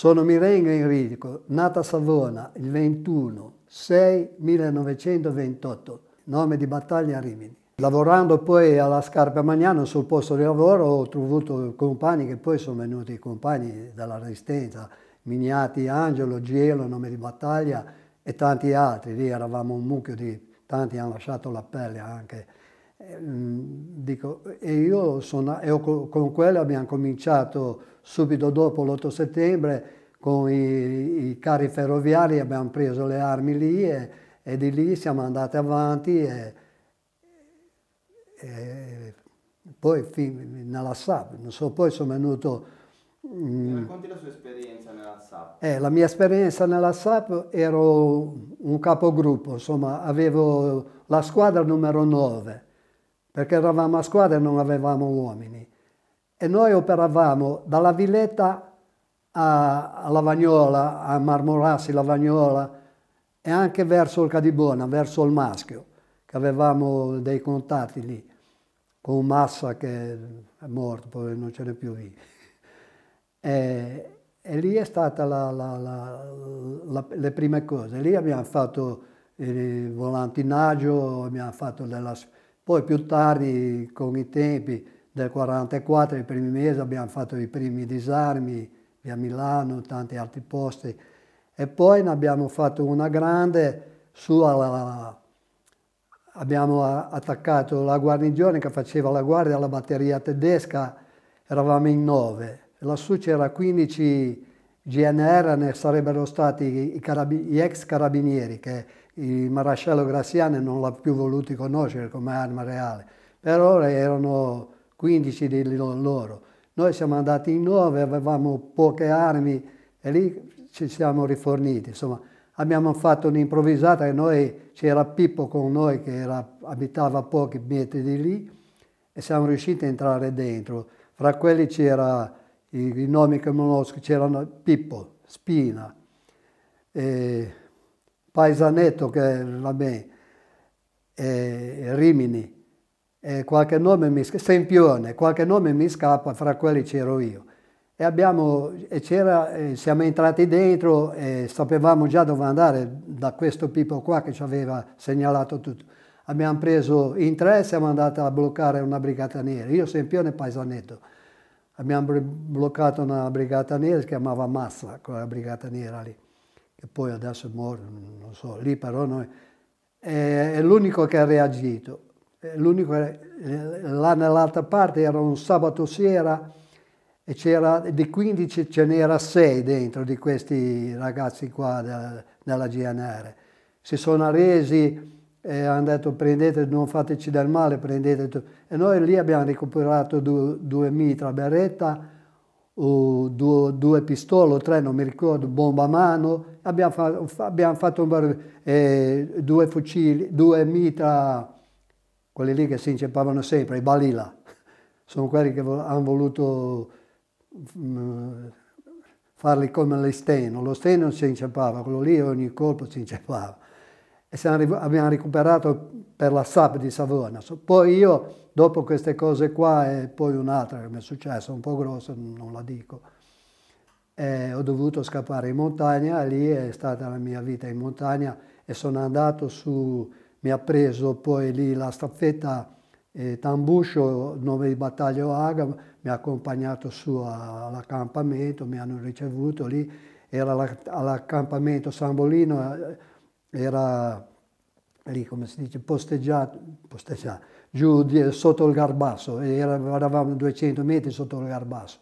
Sono Mireia Enrico, nata a Savona il 21 6 1928, nome di battaglia Rimini. Lavorando poi alla Scarpa Magnano sul posto di lavoro ho trovato compagni che poi sono venuti compagni della Resistenza, Mignati Angelo, Gielo, nome di battaglia e tanti altri. Lì eravamo un mucchio di tanti, hanno lasciato la pelle anche. Ehm, dico, e io sono, e con quello abbiamo cominciato subito dopo l'8 settembre, con i, i, carri ferroviari abbiamo preso le armi lì e, e di lì siamo andati avanti e, e poi fin, nella SAP, so, poi sono venuto... Mm, racconti la sua esperienza nella SAP. Eh, la mia esperienza nella SAP ero un capogruppo, insomma avevo la squadra numero 9 perché eravamo a squadra e non avevamo uomini. E noi operavamo dalla Villetta a, Lavagnola, a Marmorassi, Lavagnola, e anche verso il Cadibona, verso il Maschio, che avevamo dei contatti lì, con Massa che è morto, poi non ce n'è più lì. E, e lì è stata la, la, la, le prime cose. Lì abbiamo fatto il volantinaggio, abbiamo fatto della poi più tardi, con i tempi del 1944, i primi mesi, abbiamo fatto i primi disarmi via Milano, tanti altri posti. E poi ne abbiamo fatto una grande su alla... Abbiamo attaccato la guarnigione che faceva la guardia alla batteria tedesca, eravamo in nove. Lassù c'era 15 GNR, ne sarebbero stati gli ex carabinieri che il maresciallo Graziani non l'ha più voluto conoscere come arma reale, però erano 15 di loro. Noi siamo andati in 9, avevamo poche armi e lì ci siamo riforniti. Insomma, abbiamo fatto un'improvvisata e noi c'era Pippo con noi che era, abitava a pochi metri di lì e siamo riusciti a entrare dentro. Fra quelli c'era i, i nomi che conosco, c'erano Pippo, Spina, eh, Paesanetto che la me, Rimini, e qualche nome mi scappa, Sempione, qualche nome mi scappa, fra quelli c'ero io. E, abbiamo, e eh, siamo entrati dentro e sapevamo già dove andare da questo tipo qua che ci aveva segnalato tutto. Abbiamo preso in tre e siamo andati a bloccare una brigata nera, io Sempione e Paesanetto. Abbiamo bloccato una brigata nera, si chiamava Massa, quella brigata nera lì che poi adesso è morto, non so, lì però noi, è, è l'unico che ha reagito. L'unico, là nell'altra parte era un sabato sera e c'era, di 15 ce n'era 6 dentro di questi ragazzi qua della, GNR. Si sono resi e hanno detto prendete, non fateci del male, prendete tutto. E noi lì abbiamo recuperato due, due mitra beretta, due, due pistole, tre, non mi ricordo, bomba a mano abbiamo, fa abbiamo fatto eh, due fucili, due mitra, quelli lì che si inceppavano sempre, i balila. Sono quelli che hanno voluto mh, mm, farli come lo steno. Lo steno si inceppava, quello lì ogni colpo si inceppava. E abbiamo recuperato per la SAP di Savona. Poi io, dopo queste cose qua e poi un'altra che mi è successa, un po' grossa, non la dico, eh, ho dovuto scappare in montagna, lì è stata la mia vita in montagna e sono andato su, mi ha preso poi lì la staffetta eh, Tambuscio, nome di battaglio Aga, mi ha accompagnato su all'accampamento, mi hanno ricevuto lì, era all'accampamento San Bolino, eh, era lì come si dice, posteggiato, posteggiato giù di, sotto il garbasso, era, eravamo 200 metri sotto il garbasso.